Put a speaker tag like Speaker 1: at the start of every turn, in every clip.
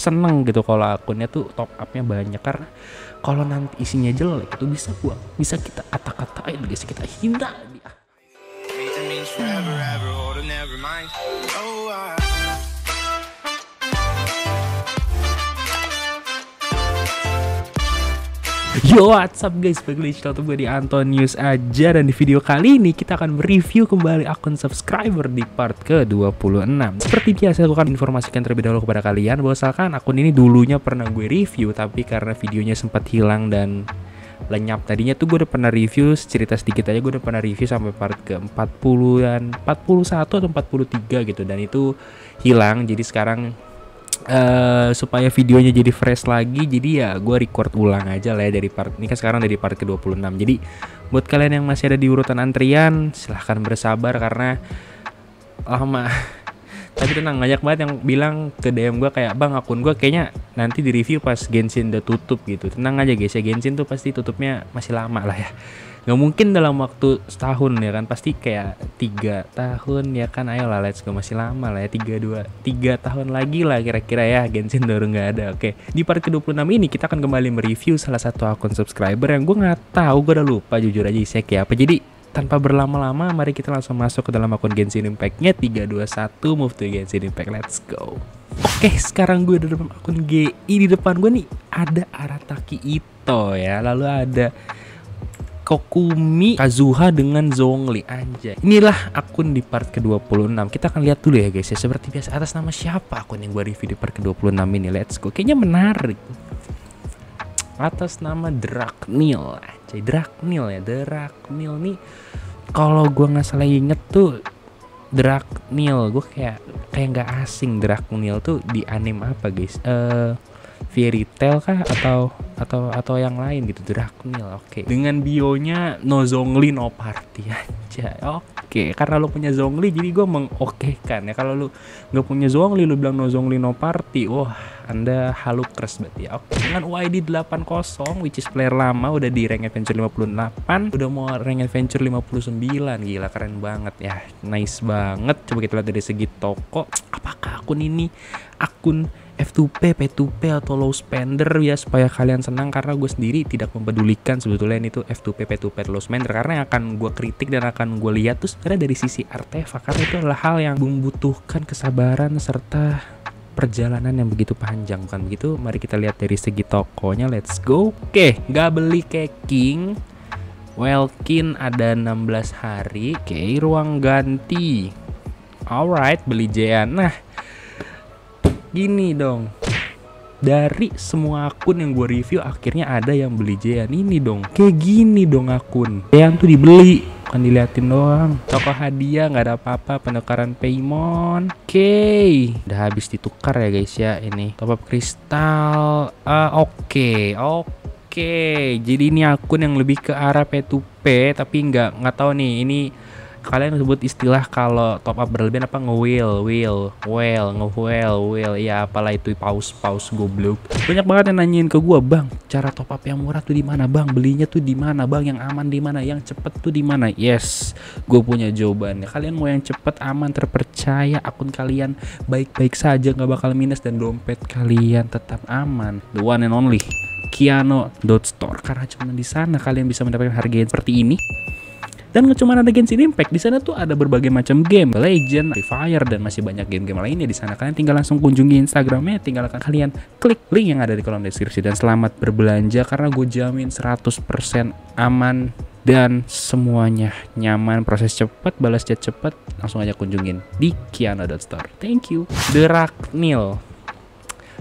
Speaker 1: seneng gitu kalau akunnya tuh top upnya banyak karena kalau nanti isinya jelek itu bisa gua bisa kita kata-katain bisa kita hina dia. Hmm. Yo what's up guys, balik lagi channel gue di Antonius aja Dan di video kali ini kita akan mereview kembali akun subscriber di part ke-26 Seperti biasa aku akan informasikan terlebih dahulu kepada kalian Bahwa misalkan akun ini dulunya pernah gue review Tapi karena videonya sempat hilang dan lenyap Tadinya tuh gue udah pernah review, cerita sedikit aja gue udah pernah review sampai part ke-40 dan 41 atau 43 gitu Dan itu hilang, jadi sekarang uh, supaya videonya jadi fresh lagi jadi ya gue record ulang aja lah ya dari part ini kan sekarang dari part ke-26 jadi buat kalian yang masih ada di urutan antrian silahkan bersabar karena lama ah, tapi tenang banyak banget yang bilang ke DM gue kayak bang akun gue kayaknya nanti di review pas Genshin udah tutup gitu tenang aja guys ya Genshin tuh pasti tutupnya masih lama lah ya nggak mungkin dalam waktu setahun ya kan pasti kayak tiga tahun ya kan ayolah let's go masih lama lah ya tiga dua tiga tahun lagi lah kira-kira ya Genshin baru nggak ada oke di part ke-26 ini kita akan kembali mereview salah satu akun subscriber yang gue nggak tahu gue udah lupa jujur aja sih kayak apa jadi tanpa berlama-lama mari kita langsung masuk ke dalam akun Genshin Impact-nya 321 move to Genshin Impact let's go Oke sekarang gue di depan akun GI di depan gue nih ada Arataki Ito ya lalu ada Kokumi Kazuha dengan Zhongli aja. Inilah akun di part ke-26. Kita akan lihat dulu ya guys ya. Seperti biasa atas nama siapa akun yang gue review di part ke-26 ini. Let's go. Kayaknya menarik. Atas nama Draknil aja. Draknil ya. Draknil nih kalau gue nggak salah inget tuh Draknil gue kayak kayak nggak asing Draknil tuh di anime apa guys? Eh uh, fairy tale kah atau atau atau yang lain gitu Drakunil oke okay. dengan bionya no zongli no party aja oke okay. karena lo punya zongli, jadi gue mengokekan ya kalau lo nggak punya zongli, lo bilang no zongli no party wah anda halu keras berarti ya oke okay. dengan UID 80 which is player lama udah di rank adventure 58 udah mau rank adventure 59 gila keren banget ya nice banget coba kita lihat dari segi toko apakah akun ini akun F2P, P2P atau low spender ya supaya kalian senang karena gue sendiri tidak mempedulikan sebetulnya ini tuh F2P, P2P, low spender karena yang akan gue kritik dan akan gue lihat tuh sebenarnya dari sisi artefak karena itu adalah hal yang membutuhkan kesabaran serta perjalanan yang begitu panjang bukan begitu mari kita lihat dari segi tokonya let's go oke nggak beli keking Welkin ada 16 hari oke ruang ganti alright beli Jean nah gini dong dari semua akun yang gue review akhirnya ada yang beli Jean ini dong kayak gini dong akun yang tuh dibeli kan diliatin doang toko hadiah nggak ada apa-apa penekaran paymon oke okay. udah habis ditukar ya guys ya ini top up kristal ah, oke uh, oke okay. okay. jadi ini akun yang lebih ke arah P2P tapi nggak nggak tahu nih ini kalian sebut istilah kalau top up berlebihan apa ngewheel wheel wheel ngewheel wheel ya apalah itu pause pause, goblok banyak banget yang nanyain ke gua bang cara top up yang murah tuh di mana bang belinya tuh di mana bang yang aman di mana yang cepet tuh di mana yes gue punya jawabannya kalian mau yang cepet aman terpercaya akun kalian baik-baik saja nggak bakal minus dan dompet kalian tetap aman the one and only Kiano.store karena cuma di sana kalian bisa mendapatkan harga yang seperti ini dan nggak cuma ada Genshin Impact, di sana tuh ada berbagai macam game, Legend, Free Fire dan masih banyak game-game lainnya di sana. Kalian tinggal langsung kunjungi Instagramnya, tinggal kalian klik link yang ada di kolom deskripsi dan selamat berbelanja karena gue jamin 100% aman dan semuanya nyaman proses cepat balas chat cepat langsung aja kunjungin di kiana.store thank you The Raknil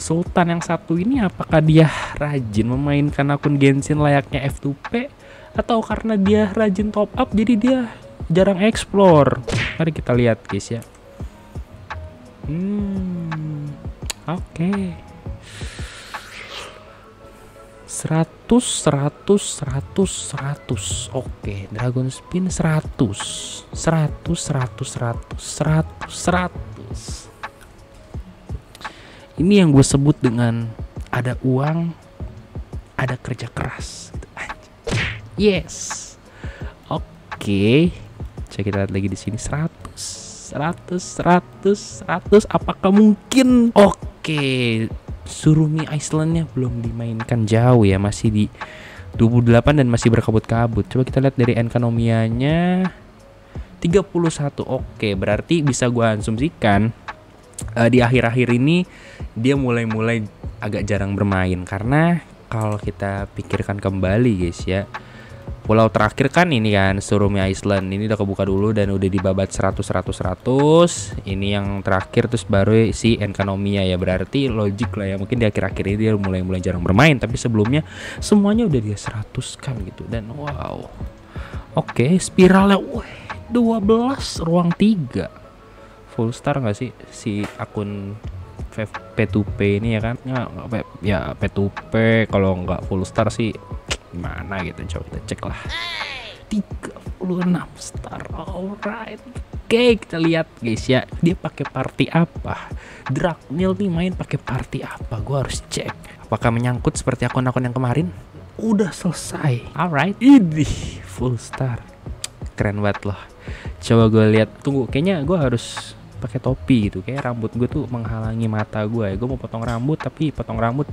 Speaker 1: Sultan yang satu ini apakah dia rajin memainkan akun Genshin layaknya F2P atau karena dia rajin top up jadi dia jarang explore mari kita lihat guys ya hmm oke okay. 100 100 100 100 oke okay. dragon spin 100 100 100 100 100 100 ini yang gue sebut dengan ada uang ada kerja keras Yes. Oke. Okay. Coba kita lihat lagi di sini 100 100 100 100 apakah mungkin? Oke. Okay. Surumi Icelandnya belum dimainkan jauh ya, masih di 28 dan masih berkabut-kabut. Coba kita lihat dari Enkanomianya 31. Oke, berarti bisa gua asumsikan uh, di akhir-akhir ini dia mulai-mulai agak jarang bermain karena kalau kita pikirkan kembali guys ya pulau terakhir kan ini kan Surumi Island ini udah kebuka dulu dan udah dibabat 100 100 100 ini yang terakhir terus baru si Enkanomia ya berarti logik lah ya mungkin di akhir-akhir ini dia mulai mulai jarang bermain tapi sebelumnya semuanya udah dia 100 kan gitu dan wow oke okay, spiralnya wah 12 ruang 3 full star nggak sih si akun P2P ini ya kan ya, ya P2P kalau nggak full star sih Gimana gitu coba kita cek lah 36 star alright Oke okay, kita lihat guys ya dia pakai party apa Dragnil nih main pakai party apa gua harus cek apakah menyangkut seperti akun-akun yang kemarin udah selesai alright ini full star keren banget loh coba gue lihat tunggu kayaknya gue harus pakai topi gitu kayak rambut gue tuh menghalangi mata gue ya gue mau potong rambut tapi potong rambut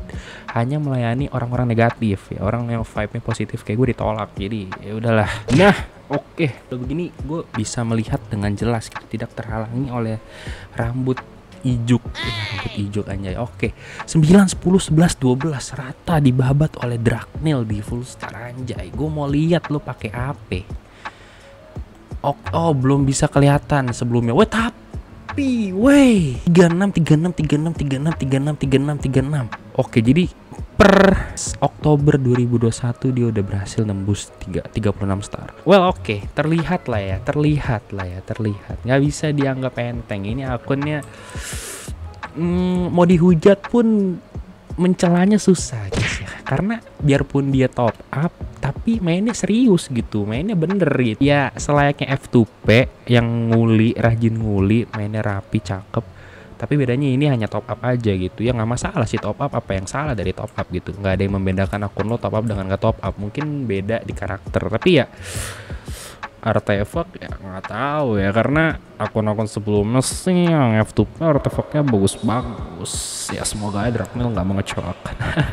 Speaker 1: hanya melayani orang-orang negatif ya orang yang vibe-nya positif kayak gue ditolak jadi ya udahlah nah oke okay. udah begini gue bisa melihat dengan jelas gitu tidak terhalangi oleh rambut ijuk ya, rambut ijuk anjay oke okay. 9 10 11 12 rata dibabat oleh Dragnil di full star anjay gue mau lihat lo pakai apa oh, oh belum bisa kelihatan sebelumnya wait tapi tapi Wey, 36 36 36 36 36 36 36. Oke, jadi per Oktober 2021 dia udah berhasil nembus 3, 36 star. Well oke, okay. terlihat lah ya, terlihat lah ya, terlihat. Nggak bisa dianggap enteng. Ini akunnya mm, mau dihujat pun mencelanya susah guys ya karena biarpun dia top up tapi mainnya serius gitu mainnya bener gitu ya selayaknya F2P yang nguli rajin nguli mainnya rapi cakep tapi bedanya ini hanya top up aja gitu ya nggak masalah sih top up apa yang salah dari top up gitu nggak ada yang membedakan akun lo top up dengan nggak top up mungkin beda di karakter tapi ya artefak ya nggak tahu ya karena akun-akun sebelumnya sih yang F2P artefaknya bagus-bagus ya semoga ya Dragmil nggak mengecewakan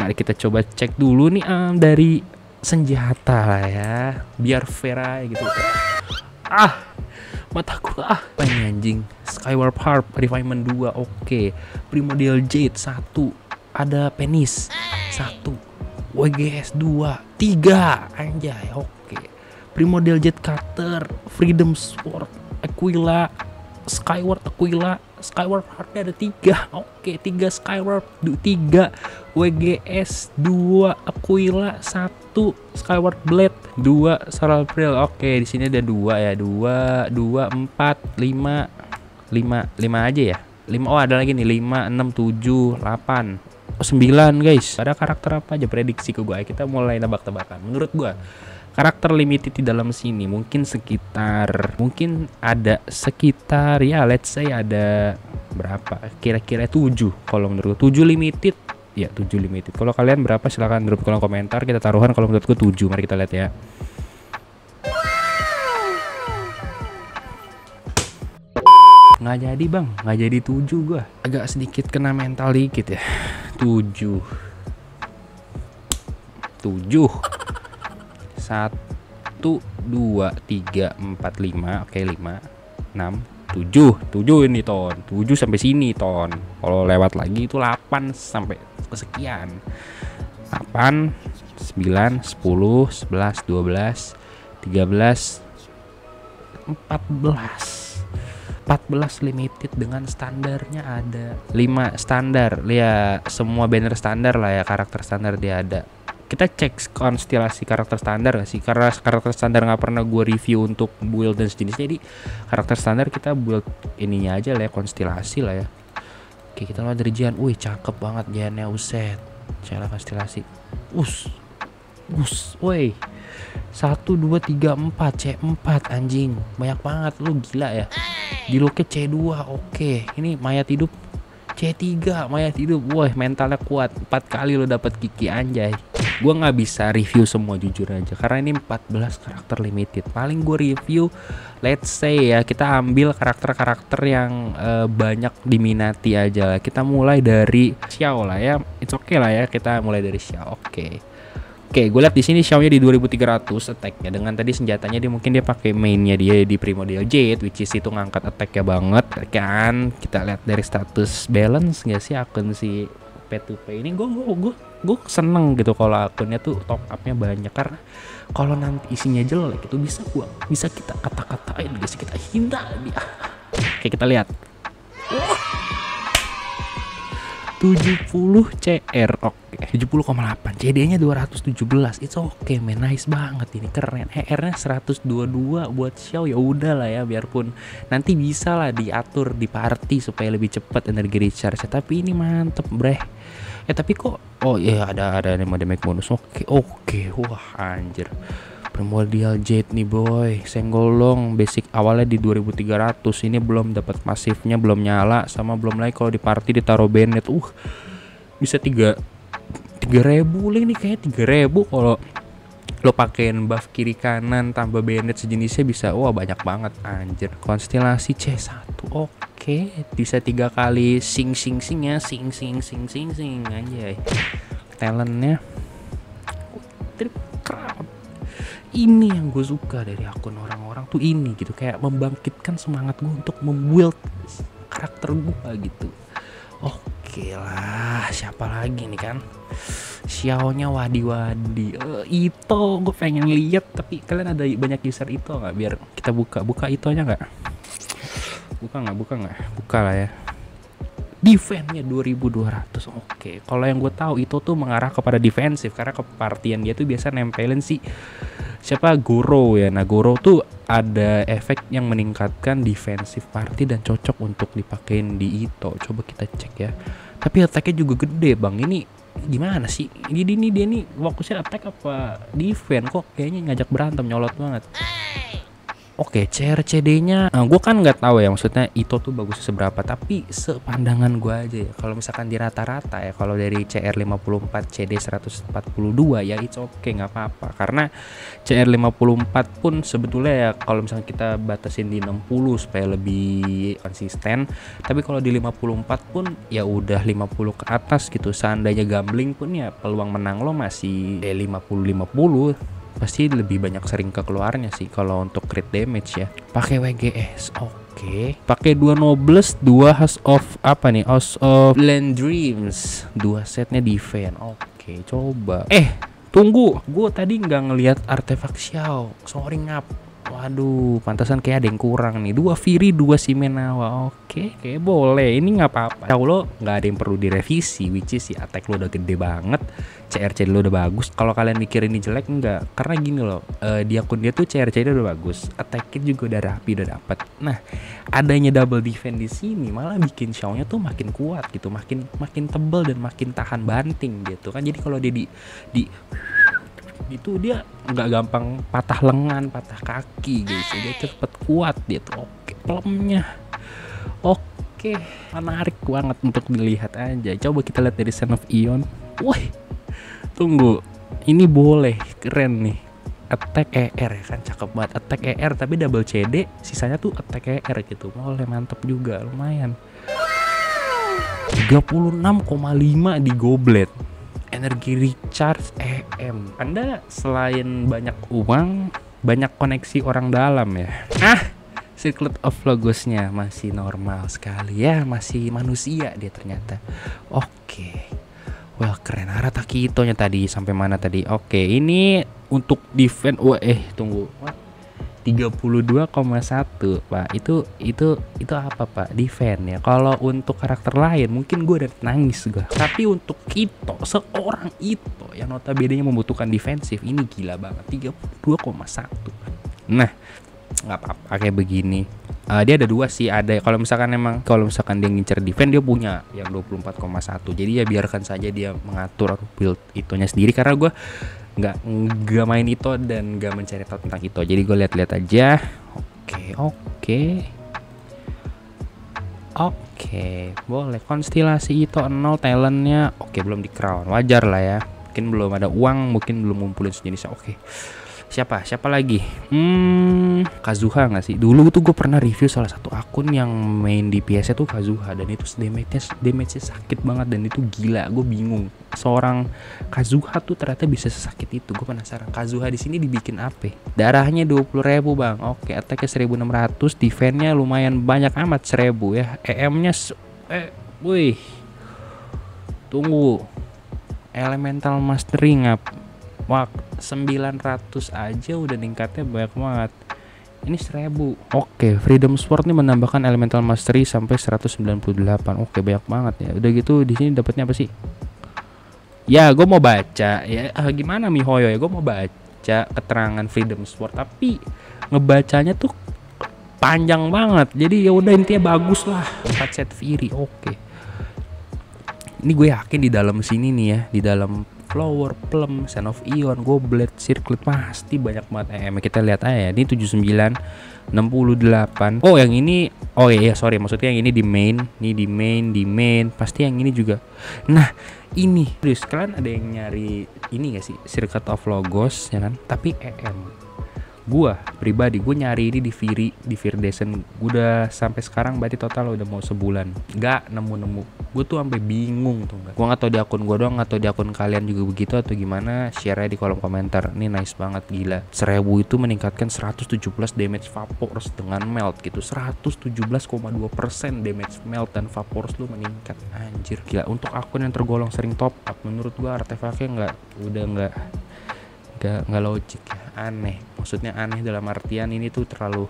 Speaker 1: mari kita coba cek dulu nih um, dari senjata lah ya biar fair aja gitu ah mataku ah ini anjing Skyward Harp Refinement 2 oke okay. Primordial Jade 1 ada penis 1 WGS 2 3 anjay oke okay model Jet Cutter, Freedom Sword, Aquila, Skyward Aquila, Skyward hardnya ada tiga, oke tiga Skyward, du tiga WGS, dua Aquila, satu Skyward Blade, dua Saralpril, oke di sini ada dua ya, dua, dua, empat, lima, lima, lima aja ya, lima, oh ada lagi nih lima, enam, tujuh, delapan, sembilan guys ada karakter apa aja prediksi ke gue kita mulai tebak-tebakan menurut gue karakter limited di dalam sini mungkin sekitar mungkin ada sekitar ya let's say ada berapa kira-kira 7 kalau menurut 7 limited ya 7 limited kalau kalian berapa silahkan drop kolom komentar kita taruhan kalau menurutku 7 mari kita lihat ya nggak jadi bang nggak jadi 7 gua agak sedikit kena mental dikit ya 7 7 satu dua tiga empat lima oke lima enam tujuh tujuh ini ton tujuh sampai sini ton kalau lewat lagi itu delapan sampai kesekian delapan sembilan sepuluh sebelas dua belas tiga belas empat belas 14 limited dengan standarnya ada 5 standar lihat semua banner standar lah ya karakter standar dia ada kita cek konstelasi karakter standar gak sih karena karakter standar nggak pernah gue review untuk build dan sejenisnya jadi karakter standar kita build ininya aja lah ya konstelasi lah ya oke kita lihat dari Jian wih cakep banget Jiannya uset cara konstelasi us us woi satu dua tiga empat C empat anjing banyak banget lu gila ya di loket C 2 oke ini mayat hidup C3 mayat hidup woi mentalnya kuat empat kali lu dapat kiki anjay gue nggak bisa review semua jujur aja karena ini 14 karakter limited paling gue review let's say ya kita ambil karakter-karakter yang uh, banyak diminati aja lah kita mulai dari Xiao lah ya it's okay lah ya kita mulai dari Xiao oke okay. Oke, gue lihat di sini Xiaomi di 2300 attacknya dengan tadi senjatanya dia mungkin dia pakai mainnya dia di primordial jade which is itu ngangkat attack attacknya banget kan kita lihat dari status balance nggak sih akun si pay to pay ini gue gue gue gue seneng gitu kalau akunnya tuh top upnya banyak karena kalau nanti isinya jelek itu bisa gue bisa kita kata-katain bisa kita hina dia ah, ah. oke kita lihat 70 CR oke okay. 70,8 CD-nya 217 it's okay man nice banget ini keren ER-nya 122 buat Xiao ya udahlah ya biarpun nanti bisa lah diatur di party supaya lebih cepat energi recharge tapi ini mantep breh eh tapi kok oh iya yeah, ada ada yang mode bonus oke okay, oke okay. wah anjir Primordial Jade nih boy, senggol dong. Basic awalnya di 2300. Ini belum dapat masifnya, belum nyala sama belum lagi kalau di party ditaruh benet. Uh. Bisa 3 3000 lah ini kayaknya 3000 kalau lo pakein buff kiri kanan tambah benet sejenisnya bisa wah banyak banget anjir konstelasi C1 oke okay. bisa tiga kali sing sing sing ya sing sing sing sing sing anjay talentnya trip ini yang gue suka dari akun orang-orang tuh ini gitu kayak membangkitkan semangat gue untuk membuild karakter gue gitu oke lah siapa lagi nih kan Xiaonya wadi-wadi uh, eh, itu gue pengen lihat tapi kalian ada banyak user itu nggak biar kita buka buka Itonya nggak buka nggak buka nggak buka lah ya defense-nya 2200 oke okay. kalau yang gue tahu itu tuh mengarah kepada defensif karena kepartian dia tuh biasa nempelin si siapa Goro ya. Nah, Goro tuh ada efek yang meningkatkan defensive party dan cocok untuk dipakein di Ito. Coba kita cek ya. Tapi attacknya juga gede, Bang. Ini gimana sih? Jadi ini dia nih fokusnya attack apa defense kok kayaknya ngajak berantem nyolot banget oke okay, CRCD-nya nah, eh, gue kan nggak tahu ya maksudnya itu tuh bagus seberapa tapi sepandangan gue aja ya kalau misalkan di rata-rata ya kalau dari CR54 CD 142 ya it's okay nggak apa-apa karena CR54 pun sebetulnya ya kalau misalkan kita batasin di 60 supaya lebih konsisten tapi kalau di 54 pun ya udah 50 ke atas gitu seandainya gambling pun ya peluang menang lo masih 50 eh, 50 pasti lebih banyak sering ke keluarnya sih kalau untuk crit damage ya pakai WGS oke okay. pakai dua nobles dua house of apa nih house of land dreams dua setnya defense oke okay, coba eh tunggu gue tadi nggak ngelihat artefak Xiao sorry ngap Waduh, pantasan kayak ada yang kurang nih. Dua Firi, dua Simenawa. Oke, okay, kayak boleh. Ini nggak apa-apa. Tahu lo nggak ada yang perlu direvisi, which is si ya, attack lo udah gede banget, CRC lo udah bagus. Kalau kalian mikir ini jelek nggak? karena gini loh, uh, di akun dia tuh CRC dia udah bagus, attack juga udah rapi, udah dapet. Nah, adanya double defense di sini malah bikin xiao tuh makin kuat gitu, makin makin tebel dan makin tahan banting gitu kan. Jadi kalau dia di di itu dia nggak gampang patah lengan patah kaki guys gitu. dia cepet kuat dia tuh oke pelemnya oke menarik banget untuk dilihat aja coba kita lihat dari Son of Ion woi tunggu ini boleh keren nih attack ER ya kan cakep banget attack ER tapi double CD sisanya tuh attack ER gitu boleh mantep juga lumayan 36,5 di goblet energi recharge EM. Anda selain banyak uang, banyak koneksi orang dalam ya. Ah, Circlet of Logosnya masih normal sekali ya, masih manusia dia ternyata. Oke. Wah well, keren Harataki nya tadi sampai mana tadi? Oke, ini untuk defense. Wah, eh tunggu. What? 32,1 pak itu itu itu apa pak defend ya kalau untuk karakter lain mungkin gue udah nangis gue tapi untuk kita seorang itu yang notabene membutuhkan defensif ini gila banget 32,1 nah nggak apa-apa kayak begini uh, dia ada dua sih ada kalau misalkan emang kalau misalkan dia ngincer defense dia punya yang 24,1 jadi ya biarkan saja dia mengatur build itunya sendiri karena gue nggak nggak main itu dan nggak mencari tahu tentang itu jadi gue lihat-lihat aja oke oke oke boleh konstelasi itu nol talentnya oke belum di crown wajar lah ya mungkin belum ada uang mungkin belum ngumpulin sejenisnya oke siapa siapa lagi hmm Kazuha nggak sih dulu tuh gue pernah review salah satu akun yang main di PS tuh Kazuha dan itu damage-nya damage-nya sakit banget dan itu gila gue bingung seorang Kazuha tuh ternyata bisa sesakit itu gue penasaran Kazuha di sini dibikin apa darahnya 20 ribu bang oke attacknya 1600 defense-nya lumayan banyak amat 1000 ya EM-nya eh wih tunggu elemental mastering apa Wah, 900 aja udah tingkatnya banyak banget. Ini 1000. Oke, Freedom Sword ini menambahkan Elemental Mastery sampai 198. Oke, banyak banget ya. Udah gitu di sini dapatnya apa sih? Ya, gue mau baca ya. Ah, gimana Mihoyo ya? Gue mau baca keterangan Freedom Sword tapi ngebacanya tuh panjang banget. Jadi ya udah intinya bagus lah. 4 set Fury. Oke. Ini gue yakin di dalam sini nih ya, di dalam Flower, Plum, Son of Ion, Goblet, Circlet pasti banyak banget eh, Kita lihat aja ya. Ini 79, 68. Oh, yang ini oh iya, iya sorry, maksudnya yang ini di main, ini di main, di main. Pasti yang ini juga. Nah, ini. Terus kalian ada yang nyari ini gak sih? Circuit of Logos ya kan? Tapi EM gue pribadi gue nyari ini di Viri di Virdesen gue udah sampai sekarang berarti total udah mau sebulan nggak nemu nemu gue tuh sampai bingung tuh gue nggak tau di akun gue doang atau di akun kalian juga begitu atau gimana share aja di kolom komentar ini nice banget gila seribu itu meningkatkan 117 damage vapors dengan melt gitu 117,2 persen damage melt dan vapors lu meningkat anjir gila untuk akun yang tergolong sering top up menurut gue artefaknya nggak udah nggak nggak nggak logik ya aneh maksudnya aneh dalam artian ini tuh terlalu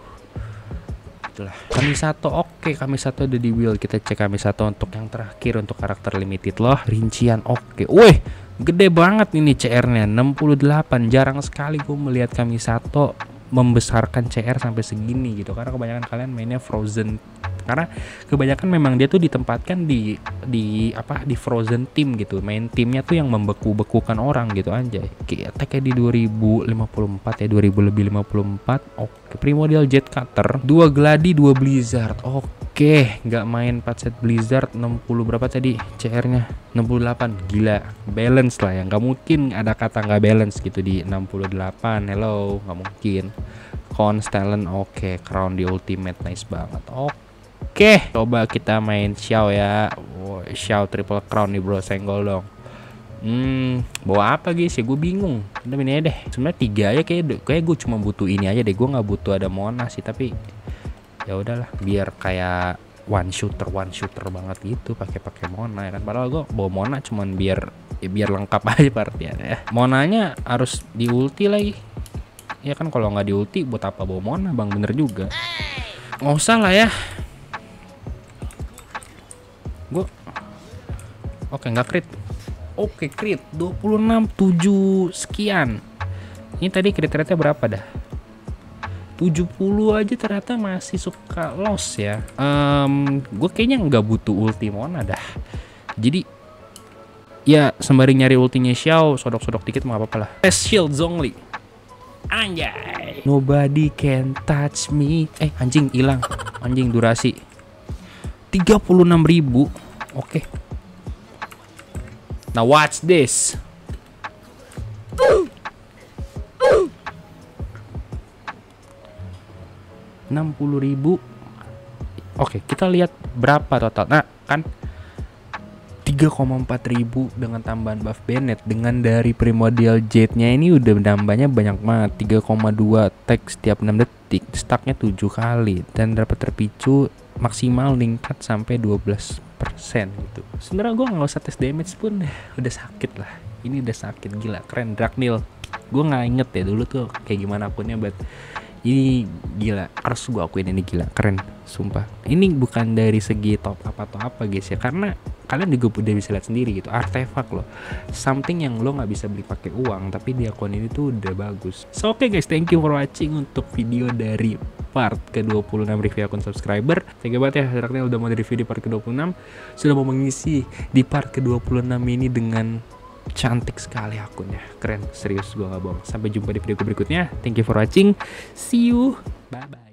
Speaker 1: itulah kami satu oke okay, kami satu ada di wheel kita cek kami satu untuk yang terakhir untuk karakter limited loh rincian oke okay. weh gede banget ini CR nya 68 jarang sekali gue melihat kami satu membesarkan CR sampai segini gitu karena kebanyakan kalian mainnya frozen karena kebanyakan memang dia tuh ditempatkan di di apa di frozen team gitu main timnya tuh yang membeku-bekukan orang gitu anjay kayak kayak di 2054 ya 2000 lebih 54 oke okay. primordial jet cutter dua gladi dua blizzard oke okay. nggak main 4 set blizzard 60 berapa tadi CR nya 68 gila balance lah ya nggak mungkin ada kata nggak balance gitu di 68 hello nggak mungkin Constellation oke okay. crown di ultimate nice banget oke Oke, coba kita main Xiao ya. Wow, Xiao Triple Crown nih bro, senggol dong. Hmm, bawa apa guys ya? Gue bingung. Udah ini deh. Sebenarnya tiga aja kayak kayak gue cuma butuh ini aja deh. Gue nggak butuh ada Mona sih, tapi ya udahlah. Biar kayak one shooter one shooter banget gitu pakai pakai Mona ya kan padahal gue bawa Mona cuma biar ya biar lengkap aja partian ya Monanya harus diulti lagi ya kan kalau nggak diulti buat apa bawa Mona bang bener juga nggak usah lah ya Oke, nggak crit. Oke, crit. 26 7 sekian. Ini tadi crit rate berapa dah? 70 aja ternyata masih suka loss ya. Um, gue kayaknya nggak butuh ulti ada. dah. Jadi ya sembari nyari ultinya Xiao, sodok-sodok dikit mau apa-apa lah. shield Zhongli. Anjay. Nobody can touch me. Eh anjing hilang. Anjing durasi. 36.000. Oke. Okay. Now watch this. Enam puluh ribu. Oke, kita lihat berapa total. Nah, kan empat ribu dengan tambahan buff Bennett dengan dari primordial jade-nya ini udah nambahnya banyak banget Tiga dua tag setiap enam detik stacknya tujuh kali dan dapat terpicu maksimal ningkat sampai dua 12 persen gitu sebenarnya gue nggak usah tes damage pun udah sakit lah ini udah sakit gila keren nil gue nggak inget ya dulu tuh kayak gimana punnya buat ini gila harus gue akuin ini gila keren sumpah ini bukan dari segi top apa atau apa guys ya karena kalian juga udah bisa lihat sendiri gitu artefak loh something yang lo nggak bisa beli pakai uang tapi di akun ini tuh udah bagus so oke okay guys thank you for watching untuk video dari part ke-26 review akun subscriber thank you banget ya Raknil udah mau review di part ke-26 sudah mau mengisi di part ke-26 ini dengan cantik sekali akunnya keren serius gue gak bohong sampai jumpa di video berikutnya thank you for watching see you bye bye